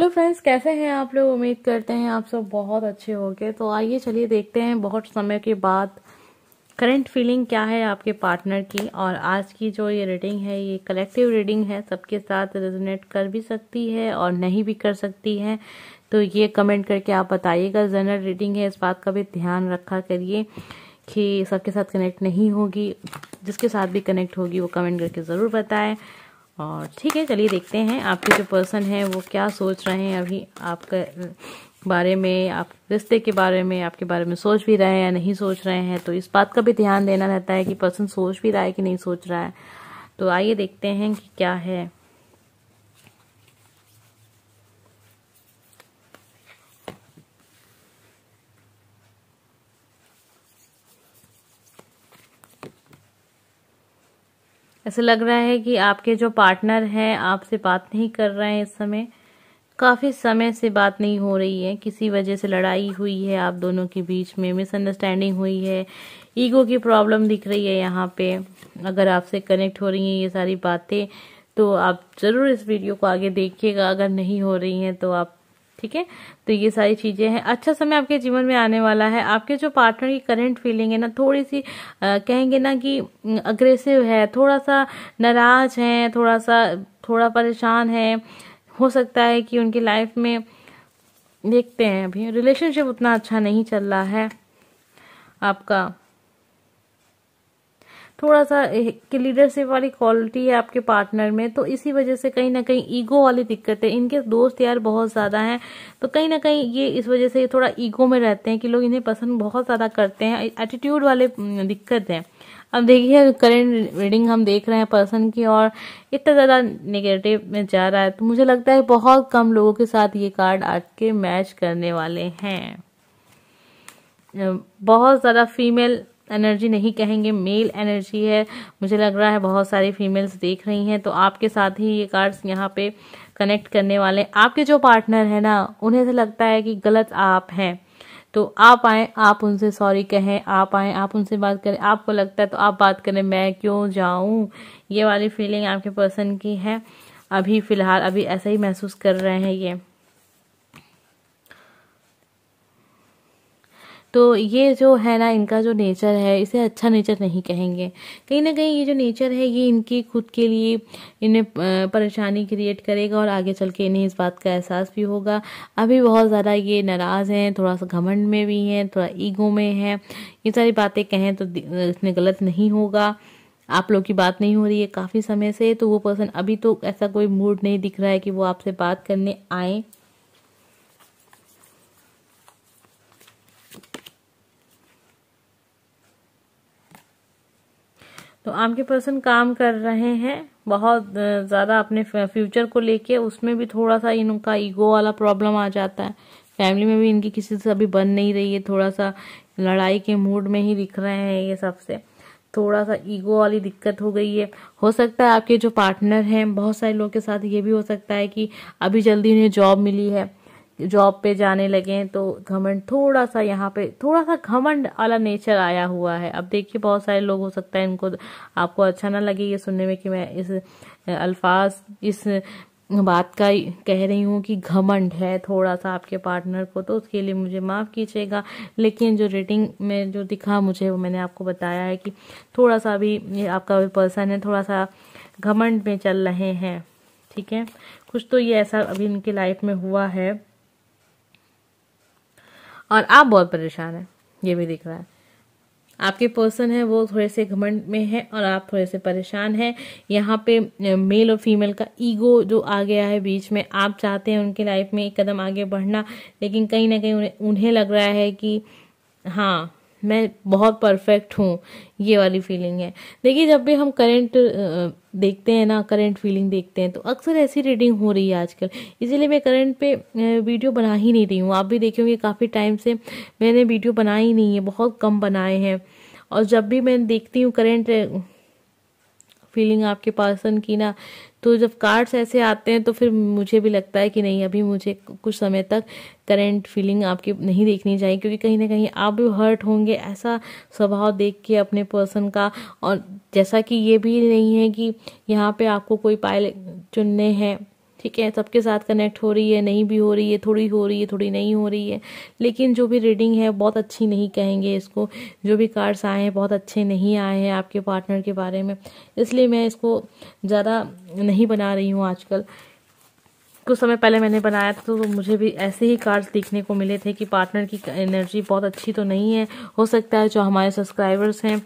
hello friends कैसे हैं आप लोग उम्मीद करते हैं आप सब बहुत अच्छे होंगे तो आइए चलिए देखते हैं बहुत समय के बाद करंट फीलिंग क्या है आपके पार्टनर की और आज की जो ये रीडिंग है ये कलेक्टिव रीडिंग है सबके साथ रेजोनेट कर भी सकती है और नहीं भी कर सकती है तो ये कमेंट करके आप बताइएगा जनरल रीडिंग है इस बात का भी ध्यान रखा करिए कि सबके साथ कनेक्ट नहीं होगी जिसके साथ भी कनेक्ट होगी वो कमेंट करके ज़रूर बताएं और ठीक है चलिए देखते हैं आपके जो पर्सन हैं वो क्या सोच रहे हैं अभी आपके बारे में आप रिश्ते के बारे में आपके बारे में सोच भी रहे हैं या नहीं सोच रहे हैं तो इस बात का भी ध्यान देना रहता है कि पर्सन सोच भी रहा है कि नहीं सोच रहा है तो आइए देखते हैं कि क्या है ऐसा लग रहा है कि आपके जो पार्टनर हैं आपसे बात नहीं कर रहे हैं इस समय काफ़ी समय से बात नहीं हो रही है किसी वजह से लड़ाई हुई है आप दोनों के बीच में मिसअंडरस्टैंडिंग हुई है ईगो की प्रॉब्लम दिख रही है यहाँ पे अगर आपसे कनेक्ट हो रही हैं ये सारी बातें तो आप ज़रूर इस वीडियो को आगे देखिएगा अगर नहीं हो रही हैं तो आप ठीक है तो ये सारी चीज़ें हैं अच्छा समय आपके जीवन में आने वाला है आपके जो पार्टनर की करंट फीलिंग है ना थोड़ी सी आ, कहेंगे ना कि अग्रेसिव है थोड़ा सा नाराज है थोड़ा सा थोड़ा परेशान है हो सकता है कि उनकी लाइफ में देखते हैं अभी रिलेशनशिप उतना अच्छा नहीं चल रहा है आपका थोड़ा सा कि लीडरशिप वाली क्वालिटी है आपके पार्टनर में तो इसी वजह से कहीं ना कहीं ईगो वाली दिक्कत है इनके दोस्त यार बहुत ज़्यादा हैं तो कहीं ना कहीं ये इस वजह से थोड़ा ईगो में रहते हैं कि लोग इन्हें पसंद बहुत ज़्यादा करते हैं एटीट्यूड वाले दिक्कत है अब देखिए करेंट रीडिंग हम देख रहे हैं पर्सन की और इतना ज़्यादा नेगेटिव में जा रहा है तो मुझे लगता है बहुत कम लोगों के साथ ये कार्ड आपके मैच करने वाले हैं बहुत ज़्यादा फीमेल एनर्जी नहीं कहेंगे मेल एनर्जी है मुझे लग रहा है बहुत सारी फीमेल्स देख रही हैं तो आपके साथ ही ये कार्ड्स यहाँ पे कनेक्ट करने वाले आपके जो पार्टनर है ना उन्हें से तो लगता है कि गलत आप हैं तो आप आए आप उनसे सॉरी कहें आप आए आप उनसे बात करें आपको लगता है तो आप बात करें मैं क्यों जाऊं ये वाली फीलिंग आपके पर्सन की है अभी फिलहाल अभी ऐसा ही महसूस कर रहे हैं ये तो ये जो है ना इनका जो नेचर है इसे अच्छा नेचर नहीं कहेंगे कहीं ना कहीं ये जो नेचर है ये इनकी खुद के लिए इन्हें परेशानी क्रिएट करेगा और आगे चल के इन्हें इस बात का एहसास भी होगा अभी बहुत ज़्यादा ये नाराज़ हैं थोड़ा सा घमंड में भी हैं थोड़ा ईगो में हैं ये सारी बातें कहें तो इसमें गलत नहीं होगा आप लोग की बात नहीं हो रही है काफ़ी समय से तो वो पर्सन अभी तो ऐसा कोई मूड नहीं दिख रहा है कि वो आपसे बात करने आए तो आपके पर्सन काम कर रहे हैं बहुत ज़्यादा अपने फ्यूचर को लेके उसमें भी थोड़ा सा इनका ईगो वाला प्रॉब्लम आ जाता है फैमिली में भी इनकी किसी से अभी बन नहीं रही है थोड़ा सा लड़ाई के मूड में ही दिख रहे हैं ये सबसे थोड़ा सा ईगो वाली दिक्कत हो गई है हो सकता है आपके जो पार्टनर हैं बहुत सारे लोग के साथ ये भी हो सकता है कि अभी जल्दी उन्हें जॉब मिली है जॉब पे जाने लगे तो घमंड थोड़ा सा यहाँ पे थोड़ा सा घमंड वाला नेचर आया हुआ है अब देखिए बहुत सारे लोग हो सकता है इनको आपको अच्छा ना लगे ये सुनने में कि मैं इस अल्फाज इस बात का कह रही हूँ कि घमंड है थोड़ा सा आपके पार्टनर को तो उसके लिए मुझे माफ़ कीजिएगा लेकिन जो रेटिंग में जो दिखा मुझे वो मैंने आपको बताया है कि थोड़ा सा भी ये आपका पर्सन है थोड़ा सा घमंड में चल रहे हैं ठीक है कुछ तो ये ऐसा अभी इनकी लाइफ में हुआ है और आप बहुत परेशान हैं ये भी दिख रहा है आपके पर्सन है वो थोड़े से घमंड में है और आप थोड़े से परेशान हैं यहाँ पे मेल और फीमेल का ईगो जो आ गया है बीच में आप चाहते हैं उनके लाइफ में एक कदम आगे बढ़ना लेकिन कहीं ना कहीं उन्हें उन्हें लग रहा है कि हाँ मैं बहुत परफेक्ट हूँ ये वाली फीलिंग है देखिए जब भी हम करंट देखते हैं ना करंट फीलिंग देखते हैं तो अक्सर ऐसी रीडिंग हो रही है आजकल इसीलिए मैं करंट पे वीडियो बना ही नहीं रही हूँ आप भी देखेंगे काफ़ी टाइम से मैंने वीडियो बनाई नहीं है बहुत कम बनाए हैं और जब भी मैं देखती हूँ करंट फीलिंग आपके पर्सन की ना तो जब कार्ड्स ऐसे आते हैं तो फिर मुझे भी लगता है कि नहीं अभी मुझे कुछ समय तक करेंट फीलिंग आपकी नहीं देखनी चाहिए क्योंकि कहीं ना कहीं आप भी हर्ट होंगे ऐसा स्वभाव देख के अपने पर्सन का और जैसा कि ये भी नहीं है कि यहाँ पे आपको कोई पायल चुनने हैं ठीक है सबके साथ कनेक्ट हो रही है नहीं भी हो रही है थोड़ी हो रही है थोड़ी नहीं हो रही है लेकिन जो भी रीडिंग है बहुत अच्छी नहीं कहेंगे इसको जो भी कार्ड्स आए हैं बहुत अच्छे नहीं आए हैं आपके पार्टनर के बारे में इसलिए मैं इसको ज़्यादा नहीं बना रही हूँ आजकल कुछ समय पहले मैंने बनाया था तो मुझे भी ऐसे ही कार्ड्स देखने को मिले थे कि पार्टनर की एनर्जी बहुत अच्छी तो नहीं है हो सकता है जो हमारे सब्सक्राइबर्स हैं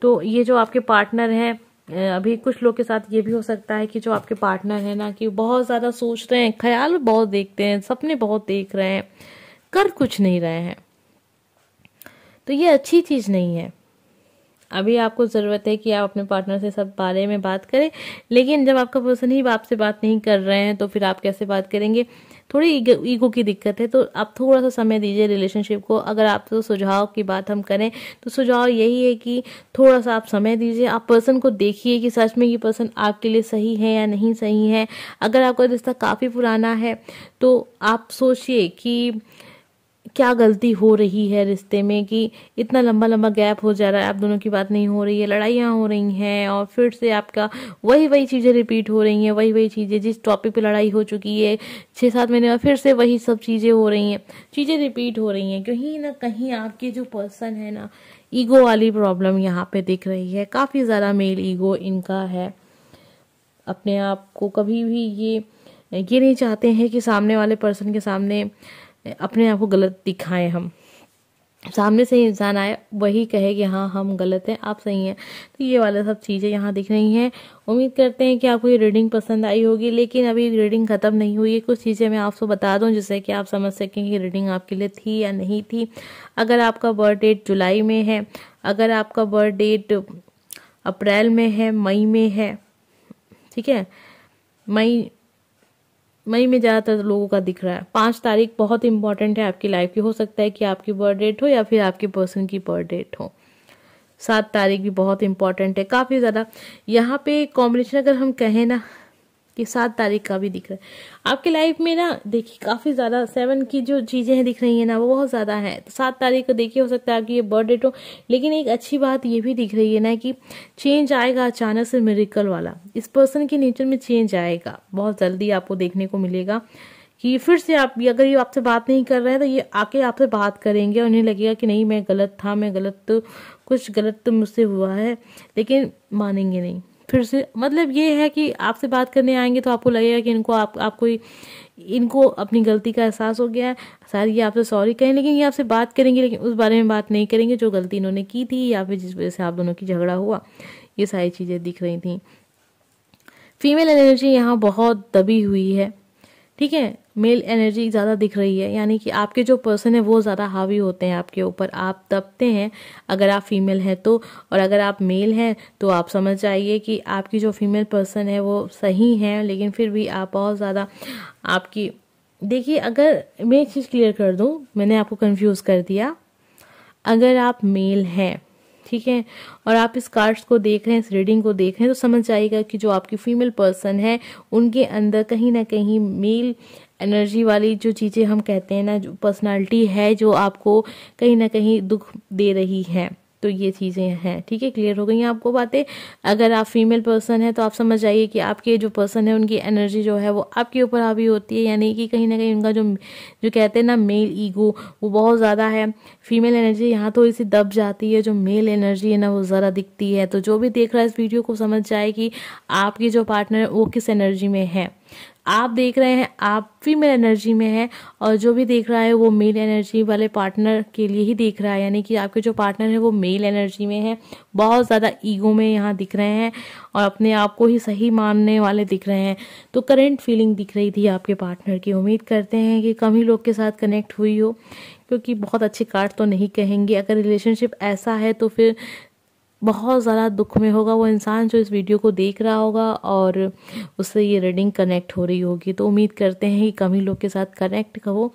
तो ये जो आपके पार्टनर हैं अभी कुछ लोग के साथ ये भी हो सकता है कि जो आपके पार्टनर हैं ना कि बहुत ज़्यादा सोच रहे हैं ख्याल बहुत देखते हैं सपने बहुत देख रहे हैं कर कुछ नहीं रहे हैं तो ये अच्छी चीज़ नहीं है अभी आपको ज़रूरत है कि आप अपने पार्टनर से सब बारे में बात करें लेकिन जब आपका पर्सन ही आपसे बात नहीं कर रहे हैं तो फिर आप कैसे बात करेंगे थोड़ी ईगो, ईगो की दिक्कत है तो आप थोड़ा सा समय दीजिए रिलेशनशिप को अगर आप तो सुझाव की बात हम करें तो सुझाव यही है कि थोड़ा सा आप समय दीजिए आप पर्सन को देखिए कि सच में ये पर्सन आपके लिए सही है या नहीं सही है अगर आपका रिश्ता काफ़ी पुराना है तो आप सोचिए कि क्या गलती हो रही है रिश्ते में कि इतना लंबा लंबा गैप हो जा रहा है आप दोनों की बात नहीं हो रही है लड़ाइयाँ हो रही हैं और फिर से आपका वही वही चीज़ें रिपीट हो रही हैं वही वही चीज़ें जिस टॉपिक पे लड़ाई हो चुकी है छः सात महीने में फिर से वही सब चीज़ें हो रही हैं चीज़ें रिपीट हो रही हैं कहीं ना कहीं आपके जो पर्सन है ना ईगो वाली प्रॉब्लम यहाँ पे दिख रही है काफ़ी ज़्यादा मेल ईगो इनका है अपने आप को कभी भी ये ये नहीं चाहते हैं कि सामने वाले पर्सन के सामने अपने आप को गलत दिखाएं हम सामने से इंसान आए वही कहे कि हाँ हम गलत हैं आप सही हैं तो ये वाला सब चीज़ें यहाँ दिख रही हैं उम्मीद करते हैं कि आपको ये रीडिंग पसंद आई होगी लेकिन अभी रीडिंग ख़त्म नहीं हुई है कुछ चीज़ें मैं आपको बता दूं जिससे कि आप समझ सकें कि रीडिंग आपके लिए थी या नहीं थी अगर आपका बर्थ डेट जुलाई में है अगर आपका बर्थ डेट अप्रैल में है मई में है ठीक है मई मई में ज़्यादातर लोगों का दिख रहा है पाँच तारीख बहुत इंपॉर्टेंट है आपकी लाइफ की हो सकता है कि आपकी बर्थ डेट हो या फिर आपके पर्सन की बर्थ डेट हो सात तारीख भी बहुत इंपॉर्टेंट है काफ़ी ज़्यादा यहाँ पे कॉम्बिनेशन अगर हम कहें ना ये सात तारीख का भी दिख रहा है आपके लाइफ में ना देखिए काफ़ी ज़्यादा सेवन की जो चीज़ें दिख रही है ना वो बहुत ज़्यादा है तो सात तारीख को देखिए हो सकता है आपकी ये बर्थ डेट हो लेकिन एक अच्छी बात ये भी दिख रही है ना कि चेंज आएगा अचानक से मेरिकल वाला इस पर्सन के नेचर में चेंज आएगा बहुत जल्दी आपको देखने को मिलेगा कि फिर से आप अगर ये आपसे बात नहीं कर रहे हैं तो ये आके आपसे बात करेंगे उन्हें लगेगा कि नहीं मैं गलत था मैं गलत कुछ गलत तो मुझसे हुआ है लेकिन मानेंगे नहीं फिर से मतलब ये है कि आपसे बात करने आएंगे तो आपको लगेगा कि इनको आप आपको इनको अपनी गलती का एहसास हो गया है शायद ये आपसे सॉरी कहें लेकिन ये आपसे बात करेंगे लेकिन उस बारे में बात नहीं करेंगे जो गलती इन्होंने की थी या फिर जिस वजह से आप दोनों की झगड़ा हुआ ये सारी चीज़ें दिख रही थी फीमेल एनर्जी यहाँ बहुत दबी हुई है ठीक है मेल एनर्जी ज़्यादा दिख रही है यानी कि आपके जो पर्सन है वो ज़्यादा हावी होते हैं आपके ऊपर आप दबते हैं अगर आप फीमेल हैं तो और अगर आप मेल हैं तो आप समझ जाइए कि आपकी जो फीमेल पर्सन है वो सही है लेकिन फिर भी आप बहुत ज़्यादा आपकी देखिए अगर मैं एक चीज़ क्लियर कर दूँ मैंने आपको कन्फ्यूज़ कर दिया अगर आप मेल हैं ठीक है और आप इस कार्ड्स को देख रहे हैं इस रीडिंग को देख रहे हैं तो समझ जाएगा कि जो आपकी फीमेल पर्सन है उनके अंदर कहीं ना कहीं मेल एनर्जी वाली जो चीज़ें हम कहते हैं ना जो पर्सनालिटी है जो आपको कहीं ना कहीं दुख दे रही है तो ये चीज़ें हैं ठीक है क्लियर हो गई आपको बातें अगर आप फीमेल पर्सन है तो आप समझ आइए कि आपके जो पर्सन है उनकी एनर्जी जो है वो आपके ऊपर हावी होती है यानी कि कहीं ना कहीं उनका जो जो कहते हैं ना मेल ईगो वो बहुत ज़्यादा है फीमेल एनर्जी यहाँ थोड़ी सी दब जाती है जो मेल एनर्जी है ना वो ज़रा दिखती है तो जो भी देख रहा है इस वीडियो को समझ जाए कि आपके जो पार्टनर है वो किस एनर्जी में है आप देख रहे हैं आप फीमेल एनर्जी में है और जो भी देख रहा है वो मेल एनर्जी वाले पार्टनर के लिए ही देख रहा है यानी कि आपके जो पार्टनर है वो मेल एनर्जी में है बहुत ज़्यादा ईगो में यहाँ दिख रहे हैं और अपने आप को ही सही मानने वाले दिख रहे हैं तो करेंट फीलिंग दिख रही थी आपके पार्टनर की उम्मीद करते हैं कि कम ही लोग के साथ कनेक्ट हुई हो क्योंकि बहुत अच्छे कार्ड तो नहीं कहेंगे अगर रिलेशनशिप ऐसा है तो फिर बहुत ज़्यादा दुख में होगा वो इंसान जो इस वीडियो को देख रहा होगा और उससे ये रीडिंग कनेक्ट हो रही होगी तो उम्मीद करते हैं कि कम ही लोग के साथ कनेक्ट हो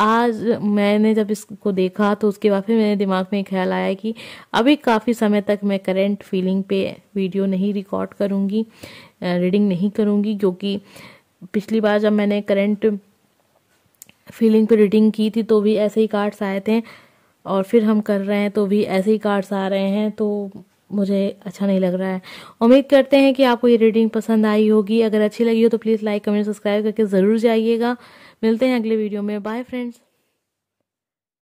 आज मैंने जब इसको देखा तो उसके बाद फिर मेरे दिमाग में ख्याल आया कि अभी काफ़ी समय तक मैं करेंट फीलिंग पे वीडियो नहीं रिकॉर्ड करूँगी रीडिंग नहीं करूँगी क्योंकि पिछली बार जब मैंने करेंट फीलिंग पे रीडिंग की थी तो भी ऐसे ही कार्ड्स आए थे और फिर हम कर रहे हैं तो भी ऐसे ही कार्ड्स आ रहे हैं तो मुझे अच्छा नहीं लग रहा है उम्मीद करते हैं कि आपको ये रीडिंग पसंद आई होगी अगर अच्छी लगी हो तो प्लीज़ लाइक कमेंट सब्सक्राइब करके ज़रूर जाइएगा मिलते हैं अगले वीडियो में बाय फ्रेंड्स